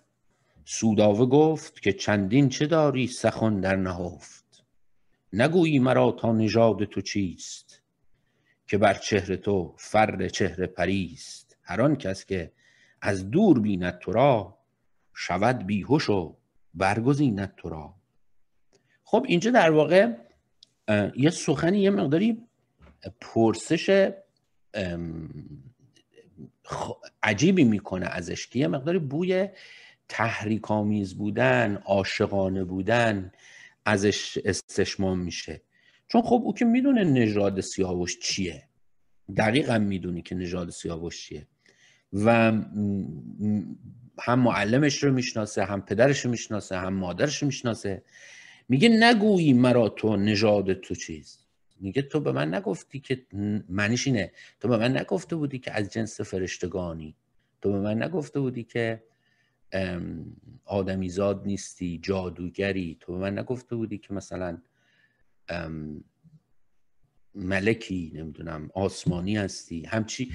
سوداوه گفت که چندین چه داری سخن در نهفت نگویی مرا تا نژاد تو چیست که بر چهره تو فر چهره پریست هر آن کس که از دور بیند تو را شود بیهوش و برگزیند تو را خب اینجا در واقع یه سخنی یه مقداری پرسش عجیبی میکنه ازش که یه مقداری بوی تحریکامیز بودن عاشقانه بودن ازش استشمام میشه چون خب او که میدونه نژاد سیاوش چیه دقیقا میدونی که نژاد سیاوش چیه و هم معلمش رو میشناسه هم پدرش رو میشناسه هم مادرش رو میشناسه میگه نگویی مرا تو نژاد تو چیز میگه تو به من نگفتی که معنیش اینه تو به من نگفته بودی که از جنس فرشتگانی تو به من نگفته بودی که آدمیزاد نیستی جادوگری تو به من نگفته بودی که مثلا ملکی نمیدونم آسمانی هستی همچی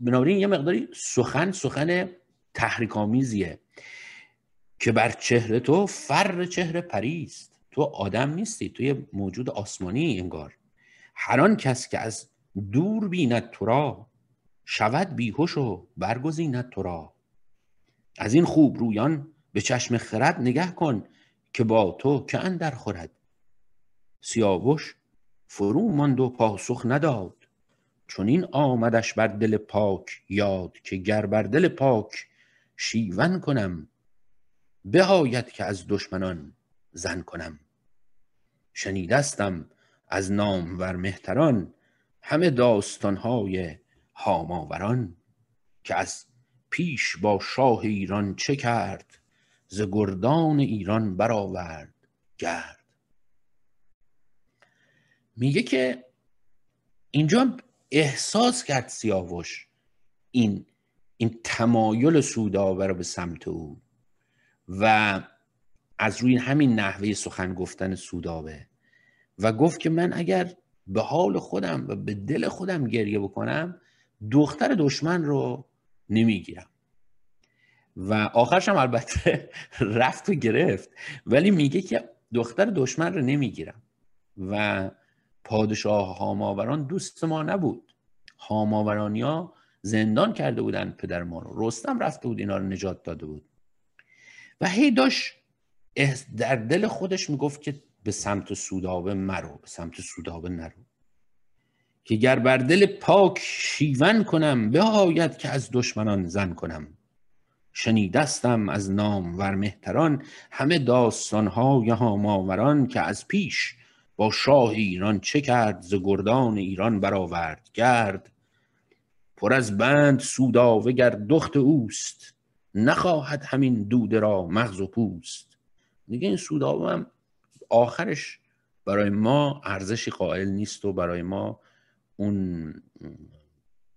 بنابراین یه مقداری سخن سخن تحریکامیزیه که بر چهره تو فر چهره پریست تو آدم نیستی تو یه موجود آسمانی انگار هران کس که از دور بیند تو را شود بیهوش و برگزیند تو را از این خوب رویان به چشم خرد نگه کن که با تو که اندر خورد سیاوش فرو ماند و پاسخ نداد چون این آمدش بر دل پاک یاد که گر بر دل پاک شیون کنم بهایت که از دشمنان زن کنم شنیدستم از نام ور مهتران همه داستانهای هاماوران که از پیش با شاه ایران چه کرد ز گردان ایران برآورد گرد میگه که اینجا احساس کرد سیاوش این این تمایل رو به سمت او و از روی همین نحوه سخن گفتن سودابه و گفت که من اگر به حال خودم و به دل خودم گریه بکنم دختر دشمن رو نمیگیرم و آخرش البته رفت و گرفت ولی میگه که دختر دشمن رو نمیگیرم و پادشاه هاماوران دوست ما نبود ها زندان کرده بودند پدر ما رو رستم رفته بود اینا رو نجات داده بود و هی داشت در دل خودش میگفت که به سمت سودابه مرو به سمت سودابه نرو که گر بر دل پاک شیون کنم به آید که از دشمنان زن کنم شنیدستم از نام ورمهتران همه داستانهای ها هاماوران که از پیش با شاه ایران چه کرد ز گردان ایران برآورد گرد پر از بند سوداوه گر دخت اوست نخواهد همین دوده را مغز و پوست دیگه این سوداوه هم آخرش برای ما ارزشی قائل نیست و برای ما اون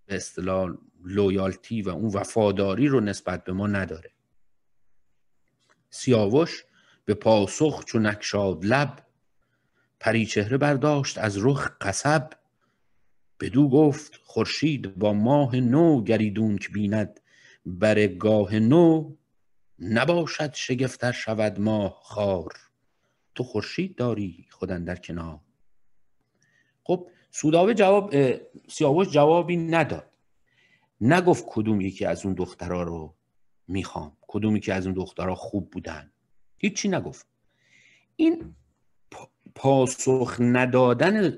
به اصطلاح لویالتی و اون وفاداری رو نسبت به ما نداره سیاوش به پاسخ چون نکشاد لب پری چهره برداشت از رخ قصب بدو گفت خورشید با ماه نو گریدون که بیند بر گاه نو نباشد شگفتر شود ماه خار تو خورشید داری خودن در کنار خب سوداوه جواب سیاوش جوابی نداد نگفت کدوم یکی از اون دخترها رو میخوام کدومی که از اون دخترها خوب بودن هیچی نگفت این پاسخ ندادن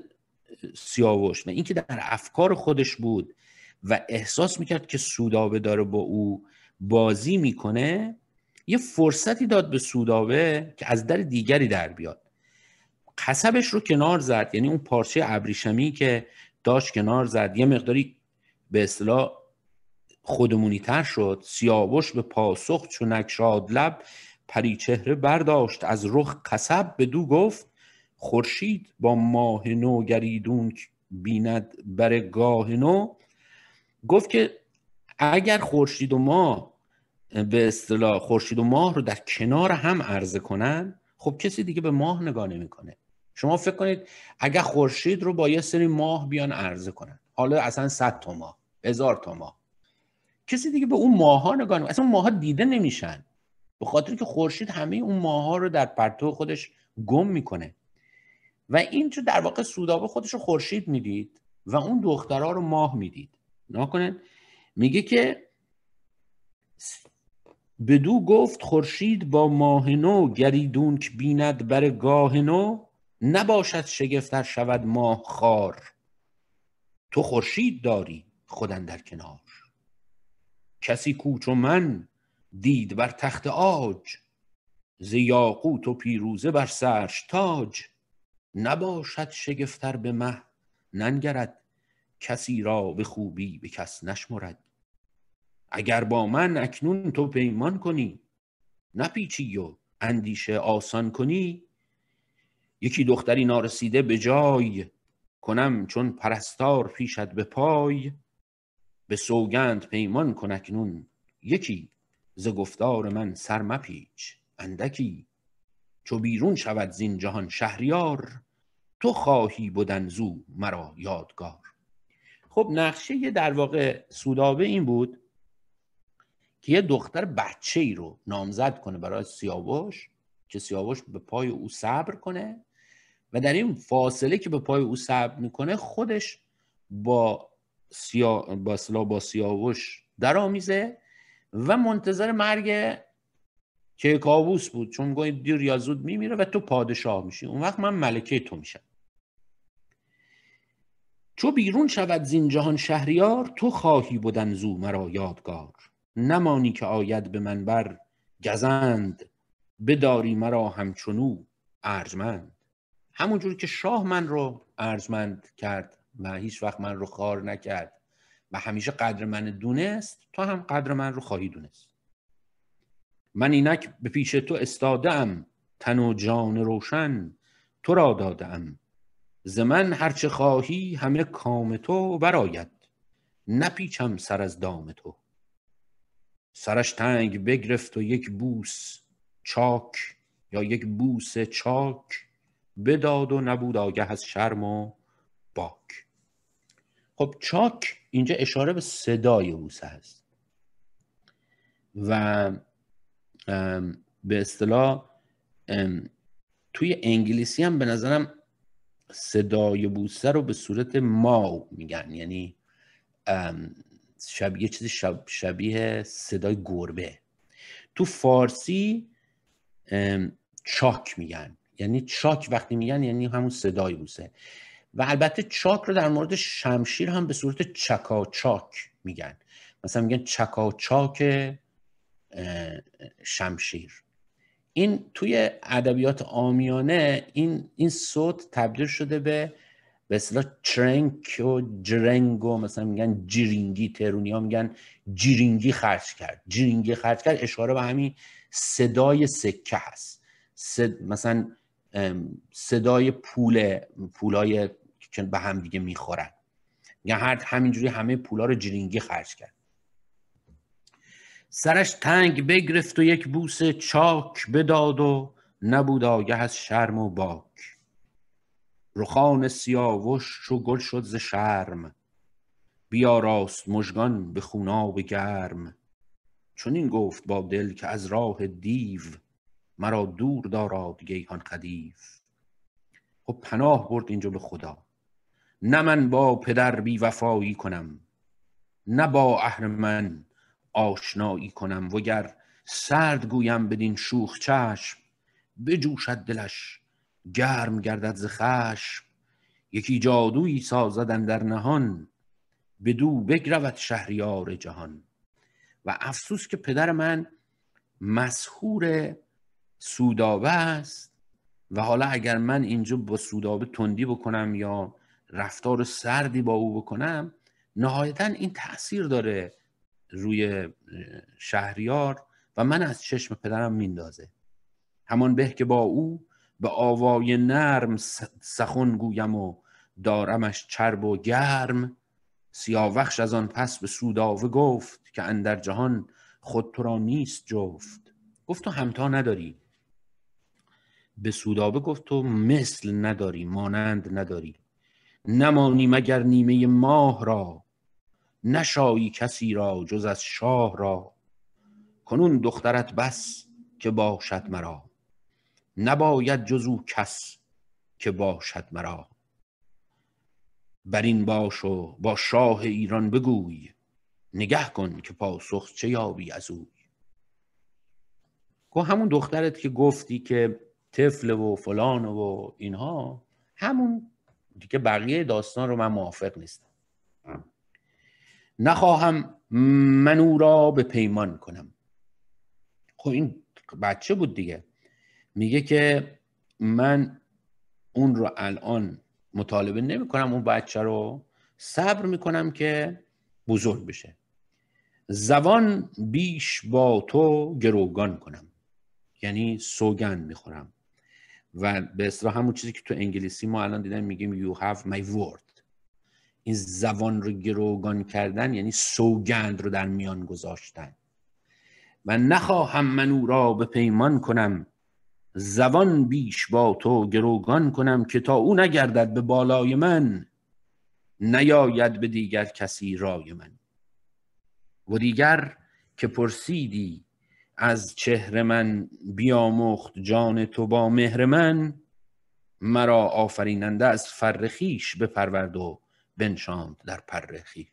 سیاوش و اینکه در افکار خودش بود و احساس میکرد که سودابه داره با او بازی میکنه یه فرصتی داد به سودابه که از در دیگری در بیاد قصبش رو کنار زد یعنی اون پارچه ابریشمی که داشت کنار زد یه مقداری به اصطلاح خودمونی تر شد سیاوش به پاسخ چونک شاد لب پری چهره برداشت از رخ قصب به دو گفت خورشید با ماه نو گریدون بیند بر گاه نو گفت که اگر خورشید و ماه به اصطلاح خورشید و ماه رو در کنار هم عرضه کنن خب کسی دیگه به ماه نگاه نمیکنه شما فکر کنید اگر خورشید رو با یه سری ماه بیان عرضه کنن حالا اصلا 100 تا ماه هزار تا ماه کسی دیگه به اون ماه ها نگاه نمیکنه اصلا ماه دیده نمیشن به خاطر که خورشید همه اون ماه ها رو در پرتو خودش گم میکنه و تو در واقع سودابه خودش رو خورشید میدید و اون دخترها رو ماه میدید نکنن میگه که بدو گفت خورشید با ماه نو گریدونک بیند بر گاه نو نباشد شگفتر شود ماه خار تو خورشید داری خودن در کنار کسی کوچ و من دید بر تخت آج ز یاقوت و پیروزه بر سرش تاج نباشد شگفتر به مه ننگرد کسی را به خوبی به کس نشمرد اگر با من اکنون تو پیمان کنی نپیچی و اندیشه آسان کنی یکی دختری نارسیده به جای کنم چون پرستار پیشت به پای به سوگند پیمان کن اکنون یکی ز گفتار من سر مپیچ اندکی چو بیرون شود زین جهان شهریار تو خواهی بودن زو مرا یادگار خب نقشه در واقع سودابه این بود که یه دختر بچه ای رو نامزد کنه برای سیاوش که سیاوش به پای او صبر کنه و در این فاصله که به پای او صبر میکنه خودش با سیا... با, سیاوش در و منتظر مرگ که کابوس بود چون گوی دیر یا زود میمیره و تو پادشاه میشی اون وقت من ملکه تو میشم چو بیرون شود زین جهان شهریار تو خواهی بودن زو مرا یادگار نمانی که آید به من بر گزند بداری مرا همچنو ارجمند همونجور که شاه من رو ارجمند کرد و هیچ وقت من رو خار نکرد و همیشه قدر من دونست تو هم قدر من رو خواهی دونست من اینک به پیش تو استاده تن و جان روشن تو را دادم ز من هرچه خواهی همه کام تو براید نپیچم سر از دام تو سرش تنگ بگرفت و یک بوس چاک یا یک بوس چاک بداد و نبود آگه از شرم و باک خب چاک اینجا اشاره به صدای بوسه هست و به اصطلاح توی انگلیسی هم به نظرم صدای بوسه رو به صورت ماو میگن یعنی شبیه چیزی شبیه صدای گربه تو فارسی چاک میگن یعنی چاک وقتی میگن یعنی همون صدای بوسه و البته چاک رو در مورد شمشیر هم به صورت چاک میگن مثلا میگن چاک شمشیر این توی ادبیات آمیانه این این صوت تبدیل شده به به اصطلاح چرنک و جرنگ و مثلا میگن جیرینگی ترونی ها میگن جرینگی خرج کرد جیرینگی خرج کرد اشاره به همین صدای سکه هست صد مثلا صدای پول پولای که به هم دیگه میخورن میگن هر همینجوری همه پولا رو جرینگی خرج کرد سرش تنگ بگرفت و یک بوس چاک بداد و نبود آگه از شرم و باک رخان سیاوش و گل شد ز شرم بیا راست مژگان به و گرم چون این گفت با دل که از راه دیو مرا دور داراد گیهان خدیف خب پناه برد اینجا به خدا نه من با پدر بی وفایی کنم نه با من آشنایی کنم وگر سرد گویم بدین شوخ چشم بجوشد دلش گرم گردد ز خشم یکی جادویی سازدن در نهان بدو بگرود شهریار جهان و افسوس که پدر من مسهور سودابه است و حالا اگر من اینجا با سودابه تندی بکنم یا رفتار سردی با او بکنم نهایتا این تاثیر داره روی شهریار و من از چشم پدرم میندازه همان به که با او به آوای نرم سخن گویم و دارمش چرب و گرم سیاوخش از آن پس به سوداوه گفت که اندر جهان خود تو را نیست جفت گفت تو همتا نداری به سودابه گفت تو مثل نداری مانند نداری نمانی مگر نیمه ماه را نشایی کسی را جز از شاه را کنون دخترت بس که باشد مرا نباید جز او کس که باشد مرا بر این باش و با شاه ایران بگوی نگه کن که پاسخ چه یابی از او. گو همون دخترت که گفتی که طفل و فلان و اینها همون دیگه بقیه داستان رو من موافق نیستم نخواهم من او را به پیمان کنم خب این بچه بود دیگه میگه که من اون رو الان مطالبه نمی کنم اون بچه رو صبر میکنم که بزرگ بشه زبان بیش با تو گروگان کنم یعنی سوگن میخورم و به اصطلاح همون چیزی که تو انگلیسی ما الان دیدن میگیم you have my word این زبان رو گروگان کردن یعنی سوگند رو در میان گذاشتن و نخواهم من او را به پیمان کنم زبان بیش با تو گروگان کنم که تا او نگردد به بالای من نیاید به دیگر کسی رای من و دیگر که پرسیدی از چهر من بیامخت جان تو با مهر من مرا آفریننده از فرخیش بپرورد و بنشاند در پرخیش خیش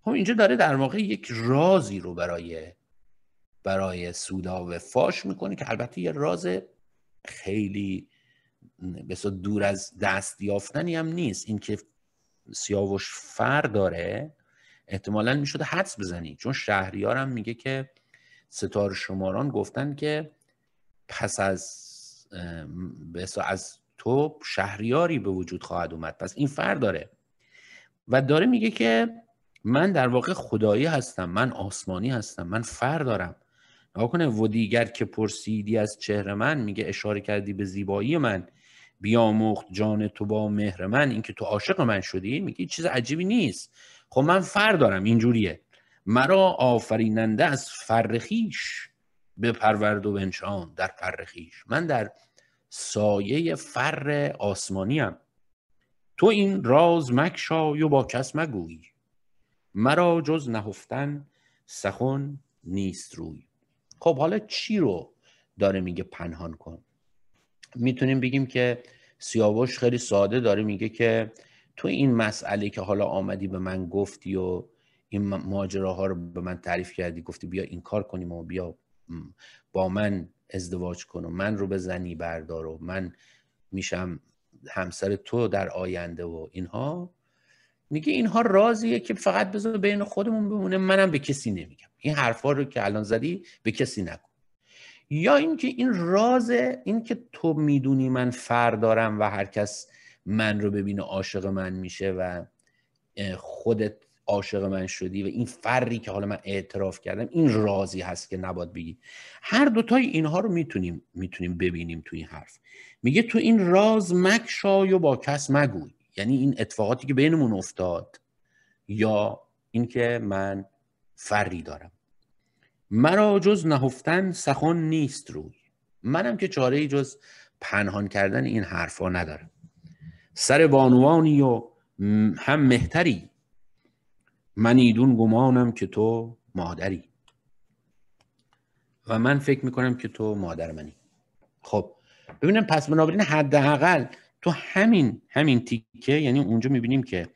خب اینجا داره در واقع یک رازی رو برای برای سودا و فاش میکنه که البته یه راز خیلی به دور از دست یافتنی هم نیست این که سیاوش فر داره احتمالا میشد حدس بزنی چون شهریار هم میگه که ستاره شماران گفتن که پس از از تو شهریاری به وجود خواهد اومد پس این فرد داره و داره میگه که من در واقع خدایی هستم من آسمانی هستم من فر دارم نگاه کنه و دیگر که پرسیدی از چهره من میگه اشاره کردی به زیبایی من بیاموخت جان تو با مهر من اینکه تو عاشق من شدی میگه چیز عجیبی نیست خب من فر دارم اینجوریه مرا آفریننده از فرخیش به پرورد و بنشان در فرخیش من در سایه فر آسمانی هم. تو این راز مکشای و با کس مگوی مرا جز نهفتن سخن نیست روی خب حالا چی رو داره میگه پنهان کن میتونیم بگیم که سیاوش خیلی ساده داره میگه که تو این مسئله که حالا آمدی به من گفتی و این ماجراها رو به من تعریف کردی گفتی بیا این کار کنیم و بیا با من ازدواج کن و من رو به زنی بردار و من میشم همسر تو در آینده و اینها میگه اینها رازیه که فقط بذار بین خودمون بمونه منم به کسی نمیگم این حرفا رو که الان زدی به کسی نکن یا اینکه این راز این که تو میدونی من فر دارم و هرکس من رو ببینه عاشق من میشه و خودت عاشق من شدی و این فری که حالا من اعتراف کردم این رازی هست که نباد بگی هر دوتای اینها رو میتونیم میتونیم ببینیم تو این حرف میگه تو این راز مکشای و با کس مگوی یعنی این اتفاقاتی که بینمون افتاد یا اینکه من فری دارم مرا جز نهفتن سخن نیست روی منم که چاره جز پنهان کردن این حرفا ندارم سر بانوانی و هم مهتری من ایدون گمانم که تو مادری و من فکر میکنم که تو مادر منی خب ببینم پس بنابراین حداقل تو همین همین تیکه یعنی اونجا میبینیم که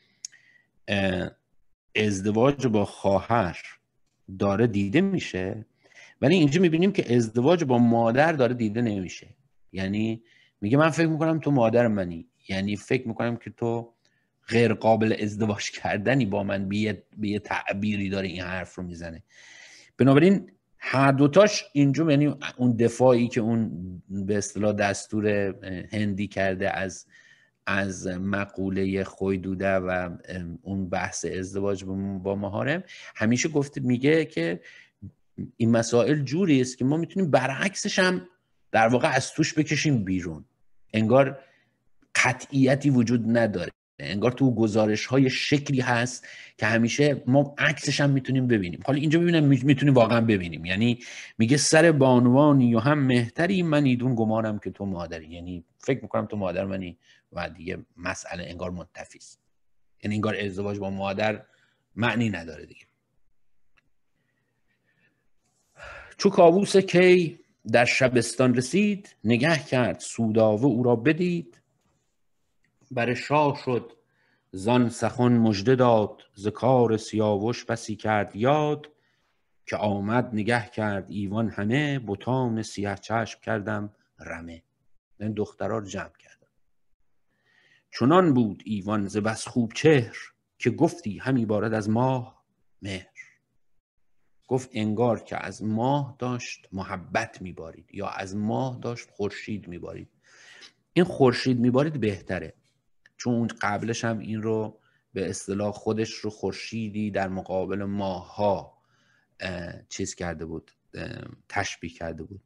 ازدواج با خواهر داره دیده میشه ولی اینجا میبینیم که ازدواج با مادر داره دیده نمیشه یعنی میگه من فکر میکنم تو مادر منی یعنی فکر میکنم که تو غیر قابل ازدواج کردنی با من به یه, تعبیری داره این حرف رو میزنه بنابراین هر دوتاش اینجا یعنی اون دفاعی که اون به اصطلاح دستور هندی کرده از از مقوله خویدوده و اون بحث ازدواج با مهارم همیشه گفته میگه که این مسائل جوری است که ما میتونیم برعکسش هم در واقع از توش بکشیم بیرون انگار قطعیتی وجود نداره انگار تو گزارش های شکلی هست که همیشه ما عکسش هم میتونیم ببینیم حالا اینجا ببینم میتونیم واقعا ببینیم یعنی میگه سر بانوانی و هم مهتری من ایدون گمارم که تو مادری یعنی فکر میکنم تو مادر منی و دیگه مسئله انگار منتفی یعنی انگار ازدواج با مادر معنی نداره دیگه چو کاووس کی در شبستان رسید نگه کرد سوداوه او را بدید بر شاه شد زان سخن مژده داد ز سیاوش بسی کرد یاد که آمد نگه کرد ایوان همه بتان سیه چشم کردم رمه این دخترها رو جمع کردم چنان بود ایوان ز بس خوب چهر که گفتی همی بارد از ماه مهر گفت انگار که از ماه داشت محبت میبارید یا از ماه داشت خورشید میبارید این خورشید میبارید بهتره چون قبلش هم این رو به اصطلاح خودش رو خورشیدی در مقابل ماها چیز کرده بود تشبیه کرده بود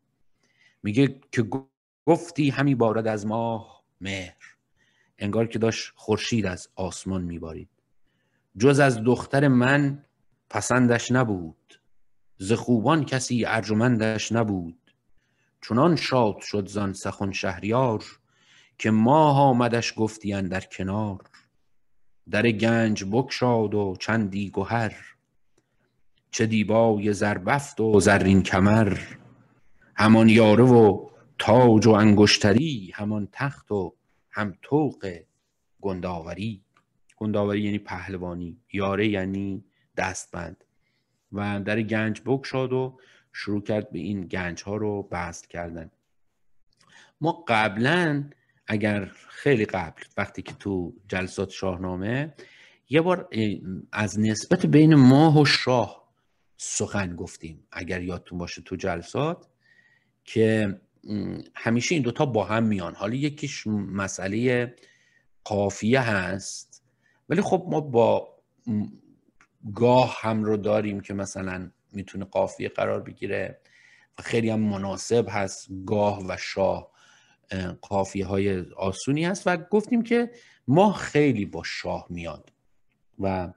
میگه که گفتی همی بارد از ماه مهر انگار که داشت خورشید از آسمان میبارید جز از دختر من پسندش نبود ز خوبان کسی ارجمندش نبود چنان شاد شد زان سخن شهریار که ماه آمدش گفتی در کنار در گنج بکشاد و چندی گهر چه دیبای زربفت و زرین کمر همان یاره و تاج و انگشتری همان تخت و هم توق گنداوری گنداوری یعنی پهلوانی یاره یعنی دستبند و در گنج بکشاد و شروع کرد به این گنج ها رو بست کردن ما قبلا اگر خیلی قبل وقتی که تو جلسات شاهنامه یه بار از نسبت بین ماه و شاه سخن گفتیم اگر یادتون باشه تو جلسات که همیشه این دوتا با هم میان حالا یکیش مسئله قافیه هست ولی خب ما با گاه هم رو داریم که مثلا میتونه قافیه قرار بگیره و خیلی هم مناسب هست گاه و شاه قافیه های آسونی هست و گفتیم که ما خیلی با شاه میاد و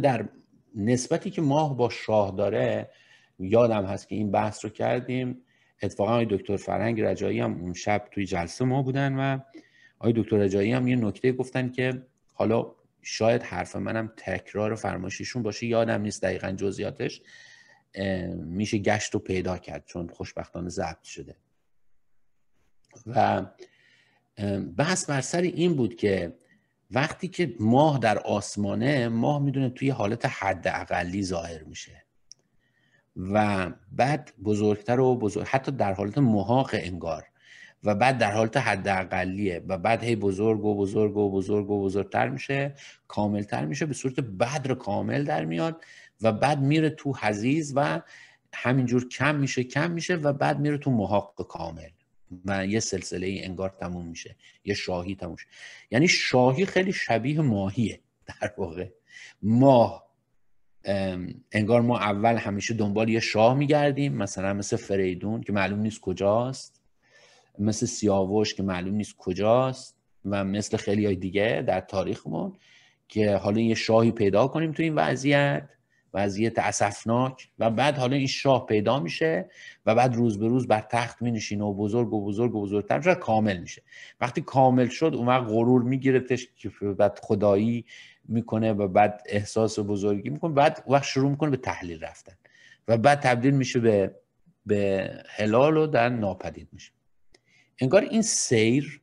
در نسبتی که ماه با شاه داره یادم هست که این بحث رو کردیم اتفاقا آقای دکتر فرنگ رجایی هم اون شب توی جلسه ما بودن و آقای دکتر رجایی هم یه نکته گفتن که حالا شاید حرف منم تکرار فرماشیشون باشه یادم نیست دقیقا جزئیاتش میشه گشت و پیدا کرد چون خوشبختانه ضبط شده و بحث بر سر این بود که وقتی که ماه در آسمانه ماه میدونه توی حالت حد اقلی ظاهر میشه و بعد بزرگتر و بزرگ حتی در حالت محاق انگار و بعد در حالت حد اقلیه و بعد هی بزرگ و بزرگ و بزرگ و بزرگتر میشه کاملتر میشه به صورت بدر کامل در میاد و بعد میره تو حزیز و همینجور کم میشه کم میشه و بعد میره تو محاق کامل و یه سلسله ای انگار تموم میشه یه شاهی تموم یعنی شاهی خیلی شبیه ماهیه در واقع ماه انگار ما اول همیشه دنبال یه شاه میگردیم مثلا مثل فریدون که معلوم نیست کجاست مثل سیاوش که معلوم نیست کجاست و مثل خیلی های دیگه در تاریخمون که حالا یه شاهی پیدا کنیم تو این وضعیت وضعیت اسفناک و بعد حالا این شاه پیدا میشه و بعد روز به روز بر تخت نشینه و بزرگ و بزرگ و بزرگتر میشه کامل میشه وقتی کامل شد اون وقت غرور میگیرتش بعد خدایی میکنه و بعد احساس و بزرگی میکنه بعد وقت شروع میکنه به تحلیل رفتن و بعد تبدیل میشه به به هلال و در ناپدید میشه انگار این سیر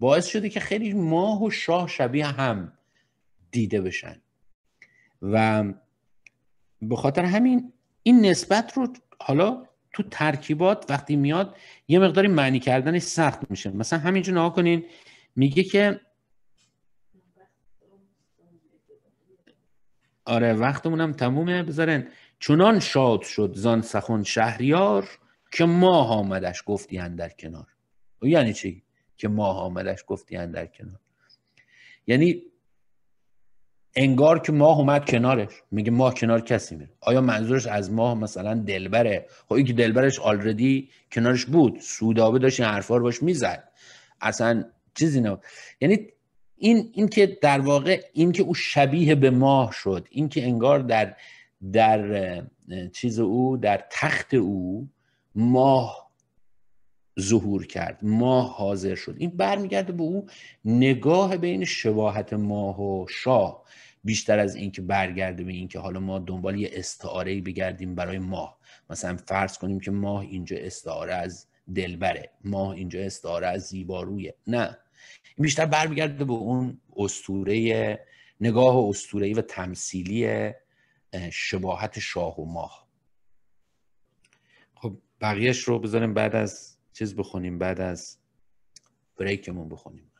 باعث شده که خیلی ماه و شاه شبیه هم دیده بشن و به خاطر همین این نسبت رو حالا تو ترکیبات وقتی میاد یه مقداری معنی کردنش سخت میشه مثلا همینجا نها کنین میگه که آره وقتمونم تمومه بذارن چونان شاد شد زان سخن شهریار که ماه آمدش گفتی در کنار یعنی چی که ماه آمدش گفتی در کنار یعنی انگار که ماه اومد کنارش میگه ماه کنار کسی میره آیا منظورش از ماه مثلا دلبره خب این که دلبرش آلردی کنارش بود سودابه داشت این حرفا رو باش میزد اصلا چیزی نه یعنی این این که در واقع این که او شبیه به ماه شد این که انگار در در چیز او در تخت او ماه ظهور کرد ماه حاضر شد این برمیگرده به او نگاه بین شباهت ماه و شاه بیشتر از اینکه برگرده به اینکه حالا ما دنبال یه استعاره ای بگردیم برای ماه مثلا فرض کنیم که ماه اینجا استعاره از دلبره ماه اینجا استعاره از زیبارویه نه بیشتر برمیگرده به اون استوره نگاه اسطوره و تمثیلی شباهت شاه و ماه خب بقیهش رو بذاریم بعد از چیز بخونیم بعد از بریکمون بخونیم